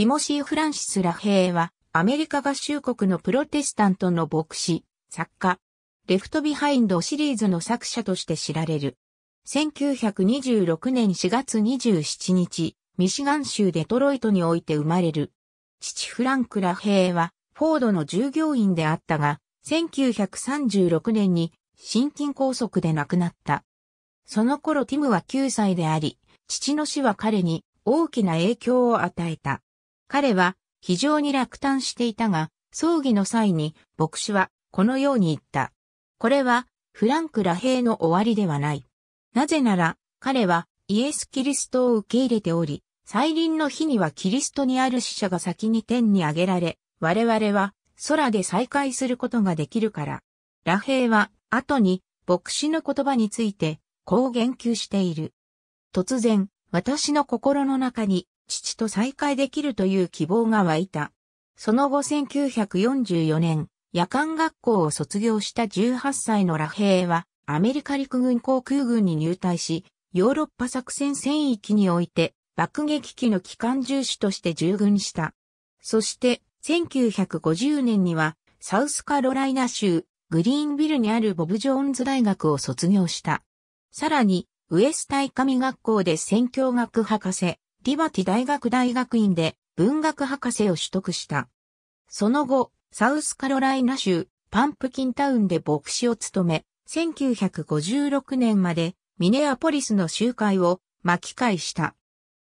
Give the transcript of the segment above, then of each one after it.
ティモシー・フランシス・ラヘイは、アメリカ合衆国のプロテスタントの牧師、作家、レフトビハインドシリーズの作者として知られる。1926年4月27日、ミシガン州デトロイトにおいて生まれる。父フランク・ラヘイは、フォードの従業員であったが、1936年に心筋梗塞で亡くなった。その頃ティムは9歳であり、父の死は彼に大きな影響を与えた。彼は非常に落胆していたが、葬儀の際に牧師はこのように言った。これはフランクヘイの終わりではない。なぜなら彼はイエス・キリストを受け入れており、再臨の日にはキリストにある死者が先に天に挙げられ、我々は空で再会することができるから。ライは後に牧師の言葉についてこう言及している。突然、私の心の中に父と再会できるという希望が湧いた。その後1944年、夜間学校を卒業した18歳のラヘイは、アメリカ陸軍航空軍に入隊し、ヨーロッパ作戦戦域において、爆撃機の機関重視として従軍した。そして、1950年には、サウスカロライナ州、グリーンビルにあるボブ・ジョーンズ大学を卒業した。さらに、ウエスタイカミ学校で宣教学博士、ィバティ大学大学院で文学博士を取得した。その後、サウスカロライナ州パンプキンタウンで牧師を務め、1956年までミネアポリスの集会を巻き返した。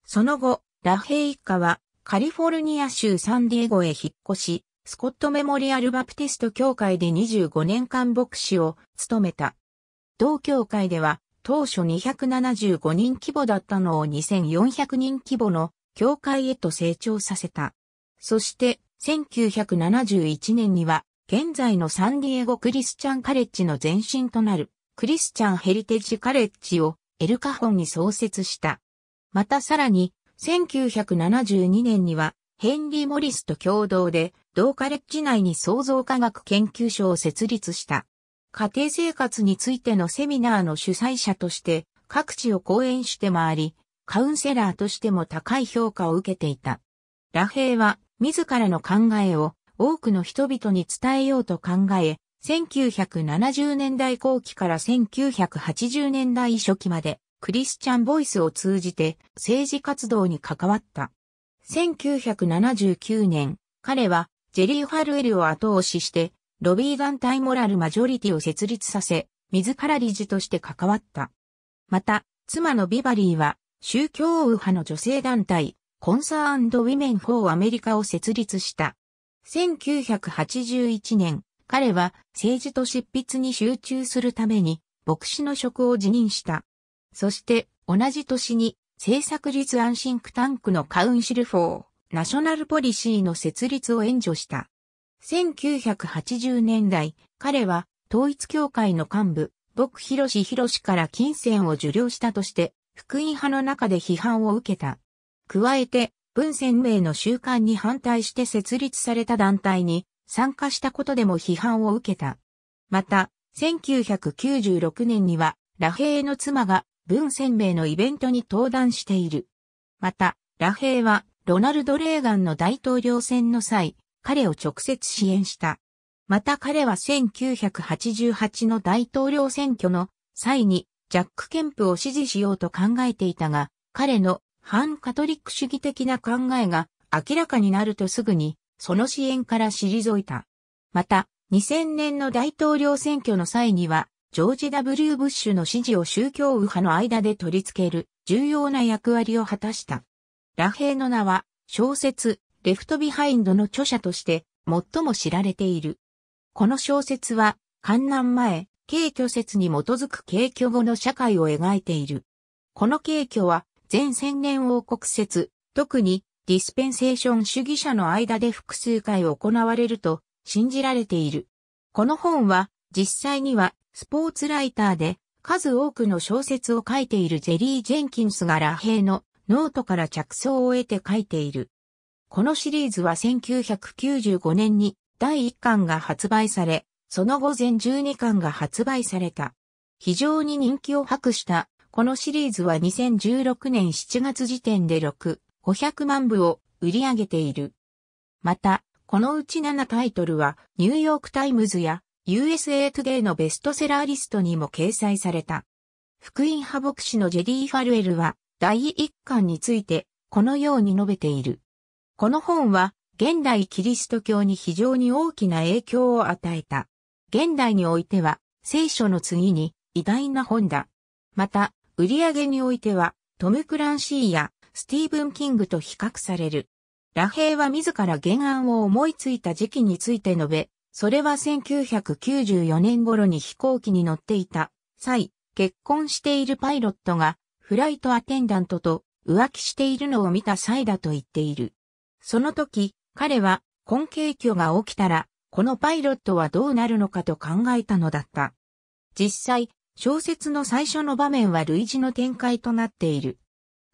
その後、ラヘイ一家はカリフォルニア州サンディエゴへ引っ越し、スコットメモリアルバプティスト教会で25年間牧師を務めた。同教会では当初275人規模だったのを2400人規模の教会へと成長させた。そして、1971年には、現在のサンディエゴクリスチャンカレッジの前身となる、クリスチャンヘリテージカレッジをエルカホンに創設した。またさらに、1972年には、ヘンリー・モリスと共同で、同カレッジ内に創造科学研究所を設立した。家庭生活についてのセミナーの主催者として各地を講演して回り、カウンセラーとしても高い評価を受けていた。ラヘイは自らの考えを多くの人々に伝えようと考え、1970年代後期から1980年代初期までクリスチャンボイスを通じて政治活動に関わった。1979年、彼はジェリー・ファルエルを後押ししてロビー団体モラルマジョリティを設立させ、自ら理事として関わった。また、妻のビバリーは、宗教右派の女性団体、コンサーウィメン・フォー・アメリカを設立した。1981年、彼は政治と執筆に集中するために、牧師の職を辞任した。そして、同じ年に、政策立案シンクタンクのカウンシル・フォー、ナショナルポリシーの設立を援助した。1980年代、彼は統一教会の幹部、僕広志広志から金銭を受領したとして、福音派の中で批判を受けた。加えて、文鮮明の習慣に反対して設立された団体に参加したことでも批判を受けた。また、1996年には、ラヘの妻が文鮮明のイベントに登壇している。また、ラヘは、ロナルド・レーガンの大統領選の際、彼を直接支援した。また彼は1988の大統領選挙の際にジャック・ケンプを支持しようと考えていたが、彼の反カトリック主義的な考えが明らかになるとすぐにその支援から退いた。また、2000年の大統領選挙の際には、ジョージ・ W・ ブッシュの支持を宗教右派の間で取り付ける重要な役割を果たした。ラヘイの名は小説、レフトビハインドの著者として最も知られている。この小説は、観南前、軽挙説に基づく軽挙後の社会を描いている。この軽挙は、前千年王国説、特にディスペンセーション主義者の間で複数回行われると信じられている。この本は、実際にはスポーツライターで数多くの小説を書いているジェリー・ジェンキンスがラヘイのノートから着想を得て書いている。このシリーズは1995年に第1巻が発売され、その後全12巻が発売された。非常に人気を博した、このシリーズは2016年7月時点で6、500万部を売り上げている。また、このうち7タイトルはニューヨークタイムズや USA トゥデイのベストセラーリストにも掲載された。福音派牧師のジェリー・ファルエルは第1巻についてこのように述べている。この本は現代キリスト教に非常に大きな影響を与えた。現代においては聖書の次に偉大な本だ。また、売上においてはトム・クランシーやスティーブン・キングと比較される。ラヘイは自ら原案を思いついた時期について述べ、それは1994年頃に飛行機に乗っていた際、結婚しているパイロットがフライトアテンダントと浮気しているのを見た際だと言っている。その時、彼は、根景挙が起きたら、このパイロットはどうなるのかと考えたのだった。実際、小説の最初の場面は類似の展開となっている。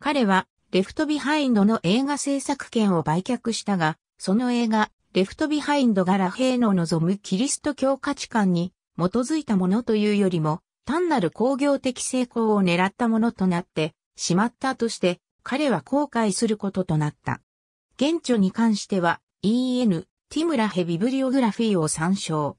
彼は、レフトビハインドの映画制作権を売却したが、その映画、レフトビハインドがラヘイの望むキリスト教価値観に基づいたものというよりも、単なる工業的成功を狙ったものとなってしまったとして、彼は後悔することとなった。現著に関しては EN、ティムラヘビブリオグラフィーを参照。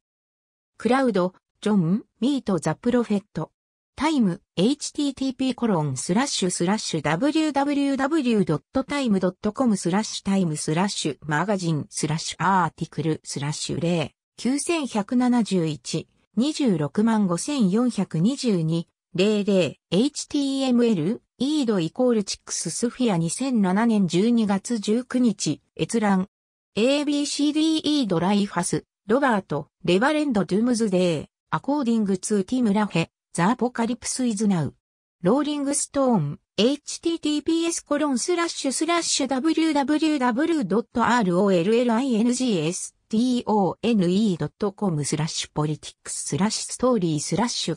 クラウド、ジョン、ミートザプロフェット。タイム、http コロンスラッシュスラッシュ www.time.com スラッシュタイムスラッシュマガジンスラッシュアーティクルスラッシュ0 9171 265,422,00,html イードイコールチックススフィア2007年12月19日、閲覧。ABCDE ドライファス、ロバート、レバレンド・ドゥムズデー、アコーディング・ツー・ティム・ラヘ、ザ・アポカリプス・イズ・ナウ。ローリング・ストーン、https コロンスラッシュスラッシュ www.rollingsgs tone.com スラッシュポリティックススラッシュストーリースラッシュ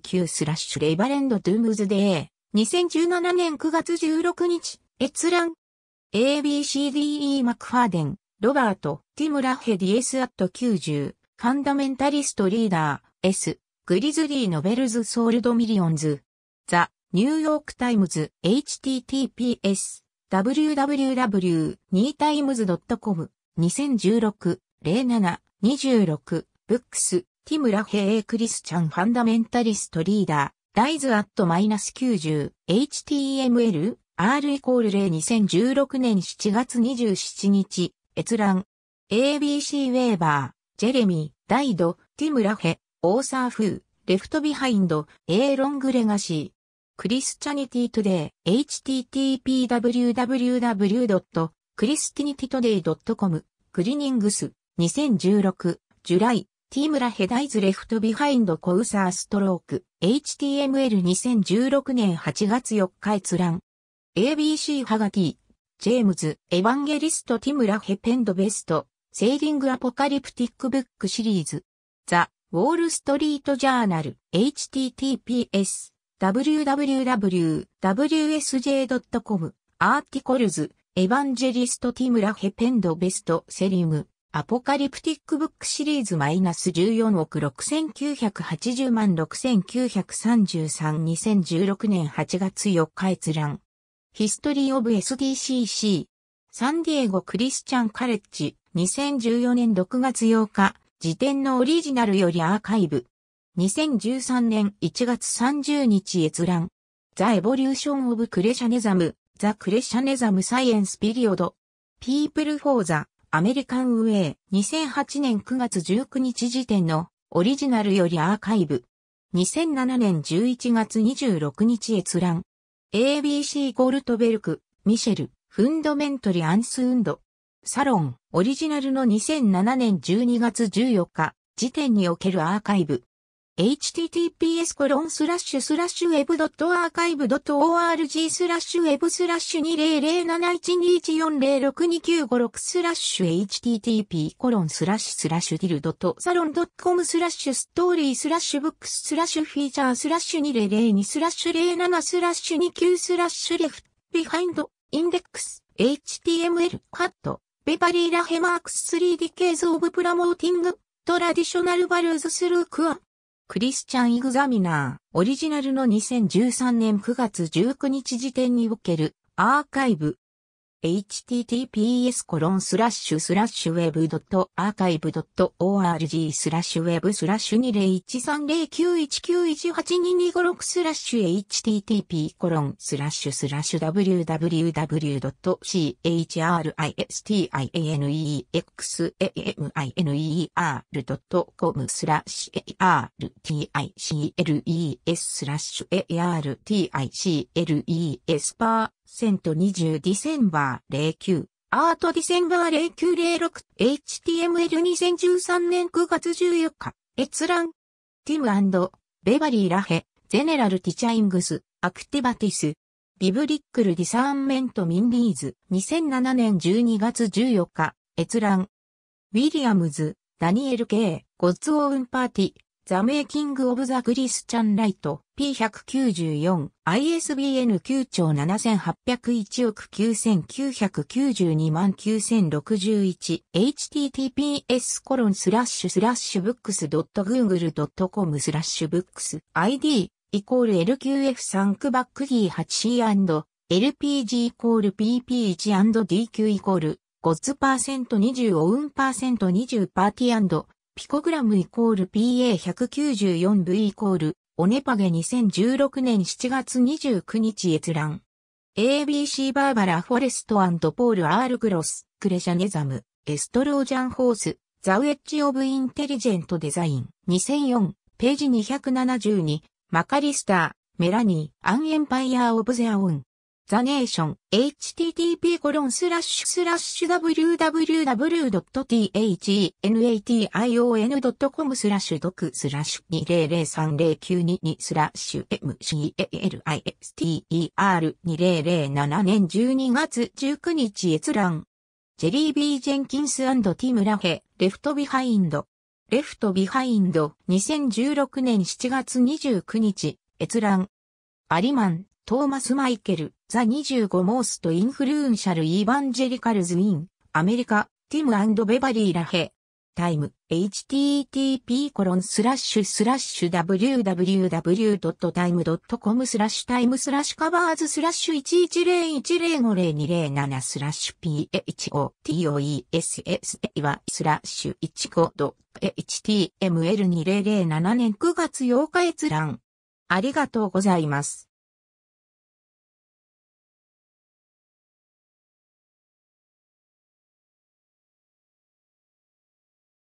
5939999スラッシュレイバレンドドゥームズデー2017年9月16日閲覧 ABCDE マクファーデンロバートティムラヘディエスアット90ファンダメンタリストリーダー S グリズリーノベルズソールドミリオンズザニューヨークタイムズ https www.2times.com 2016-07-26、ブックス、ティムラヘイクリスチャンファンダメンタリストリーダー、ライズアットマイナス90、HTML、R イコール0 2016年7月27日、閲覧。ABC ウェーバー、ジェレミー、ダイド、ティムラヘ、オーサーフー、レフトビハインド、エーロングレガシー。クリスチャニティトゥデイ、http www. クリスティニティトデイ .com、クリニングス、2016、ジュライ、ティームラヘダイズレフトビハインドコウサーストローク、HTML2016 年8月4日閲覧。ABC ハガティ、ジェームズ、エヴァンゲリストティムラヘペンドベスト、セーリングアポカリプティックブックシリーズ、ザ・ウォールストリートジャーナル、https、www.wsj.com、アーティコルズ、エヴァンジェリスト・ティムラ・ヘペンド・ベスト・セリム、アポカリプティック・ブックシリーズマイナス14億6980万69332016年8月4日閲覧。ヒストリー・オブ・ SDCC。サンディエゴ・クリスチャン・カレッジ。2014年6月8日。辞典のオリジナルよりアーカイブ。2013年1月30日閲覧。ザ・エボリューション・オブ・クレシャネザム。ザ・クレシャネザム・サイエンス・ピリオド。People for the American Way 2008年9月19日時点のオリジナルよりアーカイブ。2007年11月26日閲覧。ABC ゴルトベルク、ミシェル、フンドメントリ・アンス・ウンド。サロン、オリジナルの2007年12月14日時点におけるアーカイブ。https コロンスラッシュスラッシュブド web.archive.org スラッシュ web スラッシュ20071214062956スラッシュ http コロンスラッシュスラッシュディルドットサロンドットコムスラッシュストーリースラッシュブックススラッシュフィーチャースラッシュ2002スラッシュ07スラッシュ29スラッシュレフビハインドインデックス html ハットベパリーラヘマークス 3D ケーズオブプラモーティングトラディショナルバルーズスルークアクリスチャン・イグザミナー、オリジナルの2013年9月19日時点におけるアーカイブ、https コロンスラッシュスラッシュウェブドットアーカイブドット org スラッシュウェブスラッシュ2013091918226スラッシュ http コロンスラッシュスラッシュ www.christianexaminer.com スラッシュ articles スラッシュ articles パーセント20ディセンバー09。アートディセンバー0906 HTML2013 年9月14日閲覧ティムベバリー・ラヘゼネラル・ティチャイングスアクティバティスビブリックル・ディサーンメント・ミンリーズ2007年12月14日閲覧ウィリアムズダニエル・ケイゴッツ・オーウン・パーティザ・メイキング・オブ・ザ・クリスチャン・ライト P194、ISBN 9兆7801億9992万9061、https コロンスラッシュスラッシュブックス .google.com スラッシュブックス ID イコール LQF3 クバックギー 8C&LPG イコール PP1&DQ イコールゴッズパーセント20オウンパーセント20パーティーピコグラムイコール PA194V イコールオネパゲ2016年7月29日閲覧。ABC バーバラ・フォレストポール・アール・グロス、クレシャネザム、エストロージャン・ホース、ザ・ウェッジ・オブ・インテリジェント・デザイン、2004、ページ272、マカリスター、メラニー、アン・エンパイア・オブ・ゼア・オン。ザネーション、http コロンスラッシュスラッシュ www.thenation.com スラッシュドクスラッシュ20030922スラッシュ MCALISTER2007 年12月19日閲覧。ジェリー・ビー・ジェンキンスティム・ラヘ、レフト・ビハインド。レフト・ビハインド、2016年7月29日、閲覧。アリマン、トーマス・マイケル、ザ25モースト・インフルーンシャル・イヴァンジェリカルズ・イン、アメリカ、ティムアンド・ベバリー・ラヘ、タイム、http コロンスラッシュスラッシュ www.time.com スラッシュタイムスラッシュカバーズスラッシュ1 1 0 1 0 5 0 2 0 7スラッシュ PHOTOESSA はスラッシュ 15.html2007 ド年9月8日閲覧。ありがとうございます。